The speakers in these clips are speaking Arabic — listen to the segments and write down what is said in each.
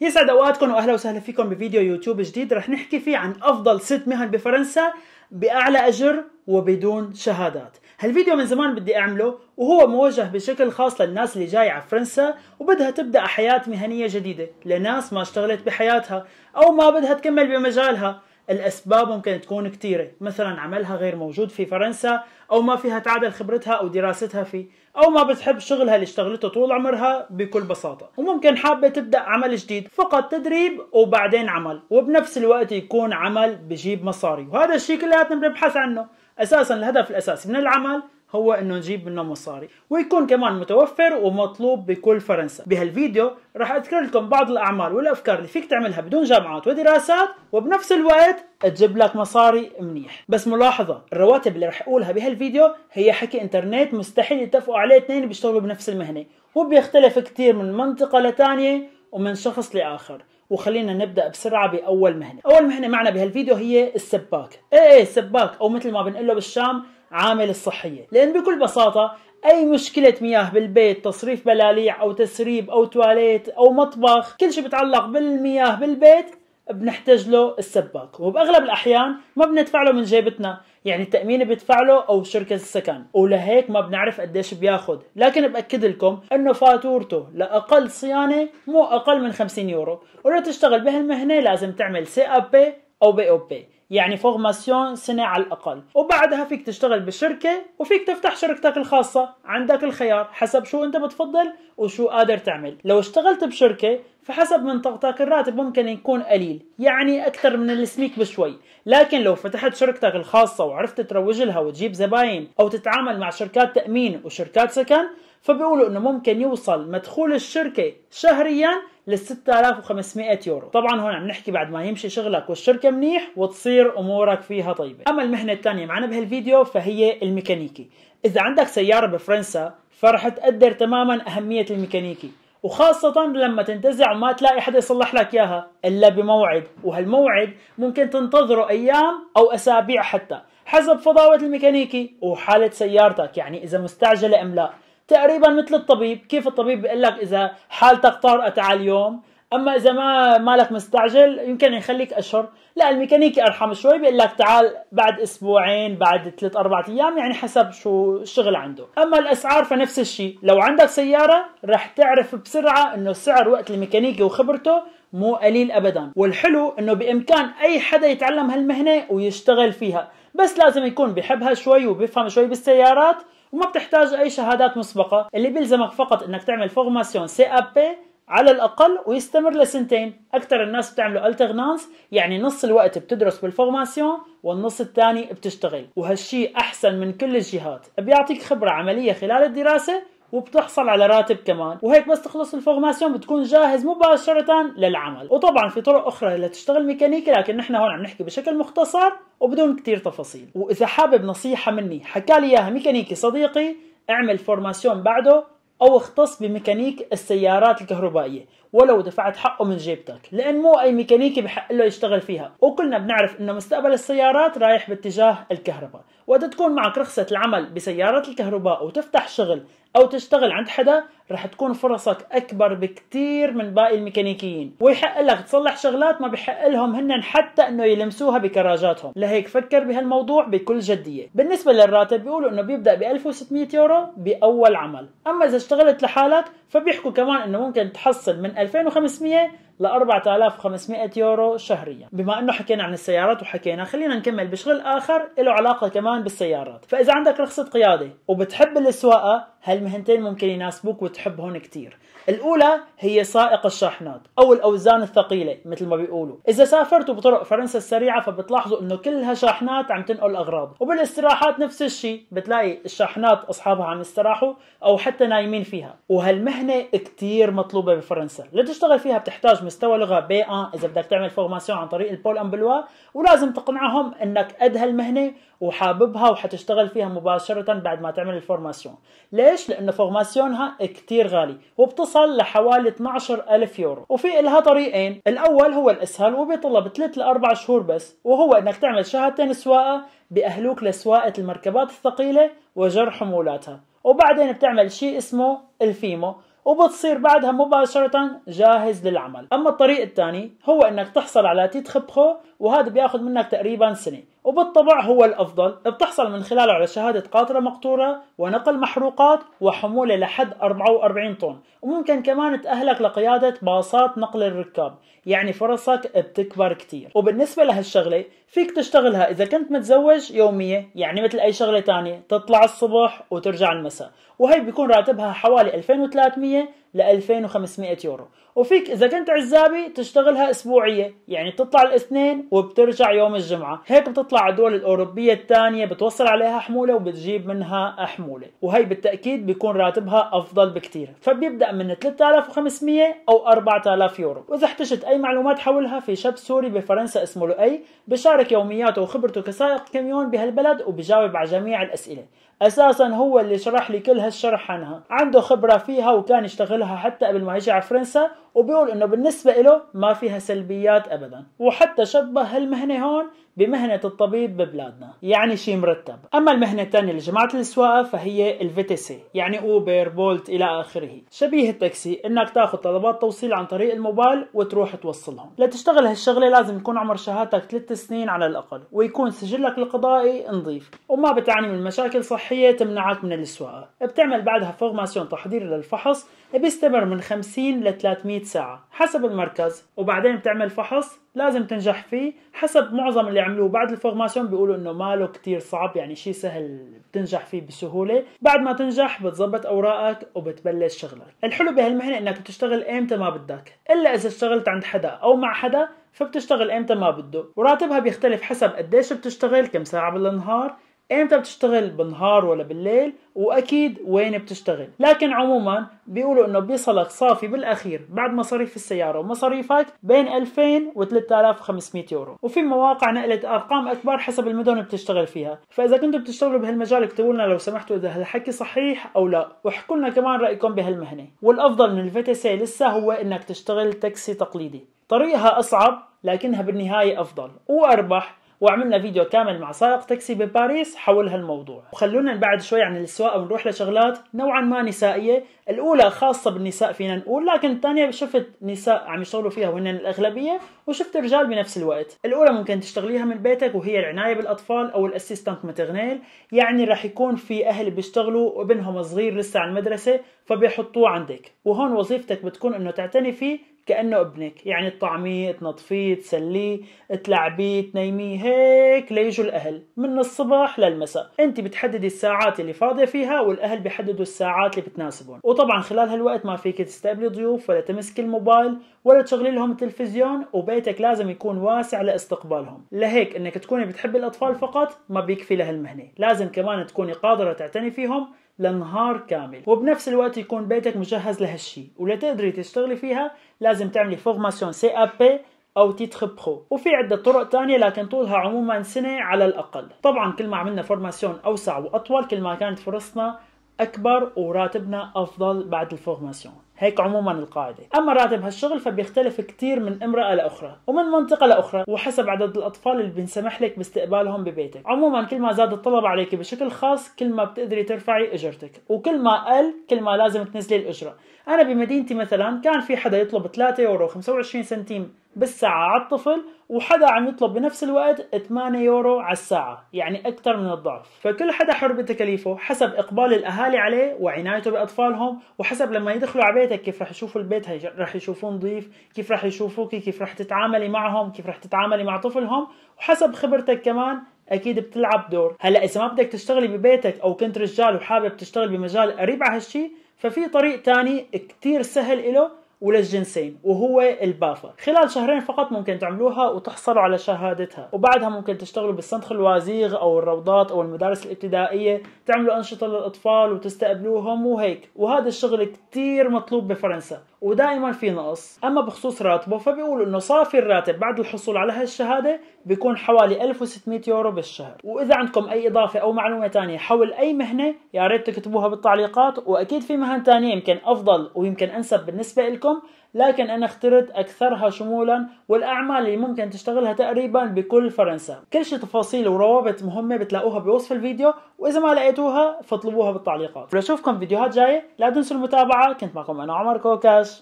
يسعد اوقاتكم واهلا وسهلا فيكم بفيديو يوتيوب جديد رح نحكي فيه عن افضل ست مهن بفرنسا باعلى اجر وبدون شهادات هالفيديو من زمان بدي اعمله وهو موجه بشكل خاص للناس اللي جاي على فرنسا وبدها تبدا حياه مهنيه جديده لناس ما اشتغلت بحياتها او ما بدها تكمل بمجالها الأسباب ممكن تكون كثيرة مثلا عملها غير موجود في فرنسا أو ما فيها تعادل خبرتها أو دراستها فيه أو ما بتحب شغلها اللي اشتغلته طول عمرها بكل بساطة وممكن حابة تبدأ عمل جديد فقط تدريب وبعدين عمل وبنفس الوقت يكون عمل بجيب مصاري وهذا الشيء كلياتنا بنبحث عنه أساسا الهدف الأساسي من العمل هو انه نجيب منه مصاري ويكون كمان متوفر ومطلوب بكل فرنسا بهالفيديو راح اذكر لكم بعض الاعمال والافكار اللي فيك تعملها بدون جامعات ودراسات وبنفس الوقت تجيب لك مصاري منيح بس ملاحظة الرواتب اللي راح اقولها بهالفيديو هي حكي انترنت مستحيل يتفقوا عليه اثنين بيشتغلوا بنفس المهنة وبيختلف كتير من منطقة لتانية ومن شخص لآخر وخلينا نبدا بسرعه باول مهنه، اول مهنه معنا بهالفيديو هي السباك، ايه ايه السباك او مثل ما بنقول له بالشام عامل الصحية لأن بكل بساطة أي مشكلة مياه بالبيت تصريف بلاليع أو تسريب أو تواليت أو مطبخ كل شيء بتعلق بالمياه بالبيت بنحتاج له السباك وبأغلب الأحيان ما بندفع له من جيبتنا يعني التأمين بيدفع له أو شركة السكن ولهيك ما بنعرف قديش بياخد لكن بأكد لكم أنه فاتورته لأقل صيانة مو أقل من 50 يورو ولو تشتغل بهالمهنة لازم تعمل سي أب بي أو بي أو بي يعني فورماسيون سنة على الأقل وبعدها فيك تشتغل بشركة وفيك تفتح شركتك الخاصة عندك الخيار حسب شو أنت بتفضل وشو قادر تعمل لو اشتغلت بشركة فحسب منطقتك الراتب ممكن يكون قليل يعني أكثر من السميك بشوي لكن لو فتحت شركتك الخاصة وعرفت تروج لها وتجيب زباين أو تتعامل مع شركات تأمين وشركات سكن فبيقولوا انه ممكن يوصل مدخول الشركة شهريا لل 6500 يورو طبعا هون عم نحكي بعد ما يمشي شغلك والشركه منيح وتصير امورك فيها طيبه اما المهنه الثانيه معنا بهالفيديو فهي الميكانيكي اذا عندك سياره بفرنسا فرح تقدر تماما اهميه الميكانيكي وخاصة لما تنتزع وما تلاقي حدا يصلح لك اياها الا بموعد وهالموعد ممكن تنتظره ايام او اسابيع حتى حسب فضاوة الميكانيكي وحالة سيارتك يعني اذا مستعجلة ام لا تقريبا مثل الطبيب كيف الطبيب بيقول لك اذا حالتك طارئه تعال اليوم اما اذا ما مالك مستعجل يمكن يخليك اشهر لا الميكانيكي ارحم شوي بيقول لك تعال بعد اسبوعين بعد ثلاث اربع ايام يعني حسب شو الشغل عنده اما الاسعار فنفس الشيء لو عندك سياره رح تعرف بسرعه انه سعر وقت الميكانيكي وخبرته مو قليل ابدا والحلو انه بامكان اي حدا يتعلم هالمهنه ويشتغل فيها بس لازم يكون بحبها شوي وبيفهم شوي بالسيارات وما بتحتاج اي شهادات مسبقه اللي بيلزمك فقط انك تعمل فورماسيون سي اب بي على الاقل ويستمر لسنتين اكثر الناس بتعملوا التيرنانس يعني نص الوقت بتدرس بالفورماسيون والنص الثاني بتشتغل وهالشي احسن من كل الجهات بيعطيك خبره عمليه خلال الدراسه وبتحصل على راتب كمان وهيك بس تخلص الفورماسيون بتكون جاهز مباشرة للعمل وطبعا في طرق أخرى لتشتغل ميكانيكي لكن نحن هون عم نحكي بشكل مختصر وبدون كتير تفاصيل وإذا حابب نصيحة مني حكالي إياها ميكانيكي صديقي اعمل فورماسيون بعده او اختص بميكانيك السيارات الكهربائيه ولو دفعت حقه من جيبتك لان مو اي ميكانيكي بحق له يشتغل فيها وكلنا بنعرف ان مستقبل السيارات رايح باتجاه الكهرباء وقت تكون معك رخصه العمل بسياره الكهرباء وتفتح شغل او تشتغل عند حدا رح تكون فرصك اكبر بكتير من باقي الميكانيكيين ويحق لك تصلح شغلات ما بحق لهم هن حتى انه يلمسوها بكراجاتهم لهيك فكر بهالموضوع بكل جدية بالنسبة للراتب بيقولوا انه بيبدأ ب 1600 يورو باول عمل اما اذا اشتغلت لحالك فبيحكوا كمان انه ممكن تحصل من 2500 ل 4500 يورو شهريا بما انه حكينا عن السيارات وحكينا خلينا نكمل بشغل اخر له علاقه كمان بالسيارات فاذا عندك رخصه قياده وبتحب السواقه هالمهنتين ممكن يناسبوك وتحبهم كتير الأولى هي سائق الشاحنات أو الأوزان الثقيلة مثل ما بيقولوا إذا سافرتوا بطرق فرنسا السريعة فبتلاحظوا إنه كلها شاحنات عم تنقل أغراض وبالاستراحات نفس الشيء بتلاقي الشاحنات أصحابها عم يستراحوا أو حتى نايمين فيها وهالمهنة كتير مطلوبة بفرنسا لتشتغل فيها بتحتاج مستوى لغة بي 1 إذا بدك تعمل فورماسيون عن طريق البول أمبلوا ولازم تقنعهم إنك قد هالمهنة وحاببها وحتشتغل فيها مباشرة بعد ما تعمل الفورماسيون ليش؟ لأنه فورماسيونها كتير غالي وبتص وصل لحوالي 12 ألف يورو وفي إلها طريقين الأول هو الأسهل وبيطلب 3 لأربع شهور بس وهو إنك تعمل شهادتين سواقة بأهلوك لسواقة المركبات الثقيلة وجر حمولاتها وبعدين بتعمل شيء اسمه الفيمو وبتصير بعدها مباشرة جاهز للعمل أما الطريق الثاني هو أنك تحصل على تيت خبخو وهذا بياخذ منك تقريبا سنه وبالطبع هو الافضل بتحصل من خلاله على شهاده قاطره مقطوره ونقل محروقات وحموله لحد 44 طن وممكن كمان تاهلك لقياده باصات نقل الركاب يعني فرصك بتكبر كتير وبالنسبه لهالشغله فيك تشتغلها اذا كنت متزوج يوميه يعني مثل اي شغله تانية تطلع الصبح وترجع المساء وهي بيكون راتبها حوالي 2300 ل 2500 يورو وفيك اذا كنت عزابي تشتغلها اسبوعيه يعني بتطلع الاثنين وبترجع يوم الجمعه هيك بتطلع على الدول الاوروبيه الثانيه بتوصل عليها حموله وبتجيب منها حموله وهي بالتاكيد بيكون راتبها افضل بكثير فبيبدا من 3500 او 4000 يورو واذا احتجت اي معلومات حولها في شاب سوري بفرنسا اسمه لؤي بشارك يومياته وخبرته كسائق كميون بهالبلد وبجاوب على جميع الاسئله اساسا هو اللي شرح لي كل هالشرح عنها عنده خبره فيها وكان يشتغلها حتى قبل ما يجي على فرنسا وبيقول انه بالنسبه له ما فيها سلبيات ابدا وحتى شبه هالمهنه هون بمهنة الطبيب ببلادنا يعني شيء مرتب أما المهنة الثانية لجماعة السواقة فهي الفيتسي يعني أوبر بولت إلى آخره شبيه التاكسي إنك تاخذ طلبات توصيل عن طريق الموبايل وتروح توصلهم لتشتغل هالشغلة لازم يكون عمر شهادتك ثلاث سنين على الأقل ويكون سجلك القضائي نظيف وما بتعاني من مشاكل صحية تمنعك من السواقة بتعمل بعدها فورماسيون تحضير للفحص بيستمر من 50 ل 300 ساعة حسب المركز وبعدين بتعمل فحص لازم تنجح فيه حسب معظم اللي عملوه بعد الفورماسيون بيقولوا انه ماله كتير صعب يعني شيء سهل بتنجح فيه بسهوله بعد ما تنجح بتظبط اوراقك وبتبلش شغلك الحلو بهالمهنه انك بتشتغل ايمتى ما بدك الا اذا اشتغلت عند حدا او مع حدا فبتشتغل امتى ما بده وراتبها بيختلف حسب قديش بتشتغل كم ساعة بالنهار امتى بتشتغل بالنهار ولا بالليل واكيد وين بتشتغل لكن عموما بيقولوا انه بيصلك صافي بالاخير بعد مصاريف السياره ومصاريفك بين 2000 و 3500 يورو وفي مواقع نقلت ارقام اكبر حسب المدن اللي بتشتغل فيها فاذا كنتوا بتشتغلوا بهالمجال اكتبوا لنا لو سمحتوا اذا هالحكي صحيح او لا واحكوا لنا كمان رايكم بهالمهنه والافضل من الفتسي لسه هو انك تشتغل تاكسي تقليدي طريقها اصعب لكنها بالنهايه افضل واربح وعملنا فيديو كامل مع سائق تاكسي بباريس حول هالموضوع وخلونا نبعد شوي عن السواقه ونروح لشغلات نوعا ما نسائيه الاولى خاصه بالنساء فينا نقول لكن الثانيه شفت نساء عم يشتغلوا فيها وهن الاغلبيه وشفت رجال بنفس الوقت الاولى ممكن تشتغليها من بيتك وهي العنايه بالاطفال او الاسيستنت متغنيل يعني رح يكون في اهل بيشتغلوا وابنهم صغير لسه على المدرسه فبيحطوه عندك وهون وظيفتك بتكون انه تعتني فيه كأنه ابنك يعني تطعميه تنظفيه تسليه تلعبيه تنيميه هيك ليجوا الأهل من الصبح للمساء انت بتحددي الساعات اللي فاضية فيها والأهل بيحددوا الساعات اللي بتناسبهم وطبعا خلال هالوقت ما فيك تستقبلي ضيوف ولا تمسكي الموبايل ولا تشغلي لهم التلفزيون وبيتك لازم يكون واسع لاستقبالهم لهيك انك تكوني بتحبي الأطفال فقط ما بيكفي لهالمهنة لازم كمان تكوني قادرة تعتني فيهم لنهار كامل وبنفس الوقت يكون بيتك مجهز لهالشي ولتقدري تشتغلي فيها لازم تعملي فورماسيون سي اب بي او تيتر برو وفي عدة طرق تانية لكن طولها عموما سنة على الاقل طبعا كل ما عملنا فورماسيون اوسع واطول كل ما كانت فرصنا اكبر وراتبنا افضل بعد الفورماسيون هيك عموما القاعدة أما راتب هالشغل فبيختلف كتير من امرأة لأخرى ومن منطقة لأخرى وحسب عدد الأطفال اللي بنسمح لك باستقبالهم ببيتك عموما كل ما زاد الطلب عليك بشكل خاص كل ما بتقدري ترفعي أجرتك وكل ما قل كل ما لازم تنزلي الأجرة انا بمدينتي مثلا كان في حدا يطلب 3 يورو 25 سنتيم بالساعه على الطفل وحدا عم يطلب بنفس الوقت 8 يورو على الساعه يعني اكثر من الضعف فكل حدا حر بتكاليفه حسب اقبال الاهالي عليه وعنايته باطفالهم وحسب لما يدخلوا على بيتك كيف رح يشوفوا البيت رح يشوفوه نظيف كيف رح يشوفوك كيف رح تتعاملي معهم كيف رح تتعاملي مع طفلهم وحسب خبرتك كمان اكيد بتلعب دور هلا اذا ما بدك تشتغلي ببيتك او كنت رجال وحابب تشتغل بمجال قريب على هالشي ففي طريق تاني كتير سهل له وللجنسين وهو البافا خلال شهرين فقط ممكن تعملوها وتحصلوا على شهادتها وبعدها ممكن تشتغلوا بالصندخ الوازيغ او الروضات او المدارس الابتدائيه تعملوا انشطه للاطفال وتستقبلوهم وهيك وهذا الشغل كتير مطلوب بفرنسا ودائما في نقص اما بخصوص راتبه فبيقول انه صافي الراتب بعد الحصول على هالشهاده بيكون حوالي 1600 يورو بالشهر واذا عندكم اي اضافه او معلومه ثانيه حول اي مهنه يا ريت تكتبوها بالتعليقات واكيد في مهن ثانيه يمكن افضل ويمكن انسب بالنسبه لكم لكن انا اخترت اكثرها شمولا والاعمال اللي ممكن تشتغلها تقريبا بكل فرنسا كل شيء تفاصيل وروابط مهمه بتلاقوها بوصف الفيديو واذا ما لقيتوها فاطلبوها بالتعليقات بشوفكم فيديوهات جايه لا تنسوا المتابعه كنت معكم انا عمر كوكاش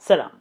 Salam.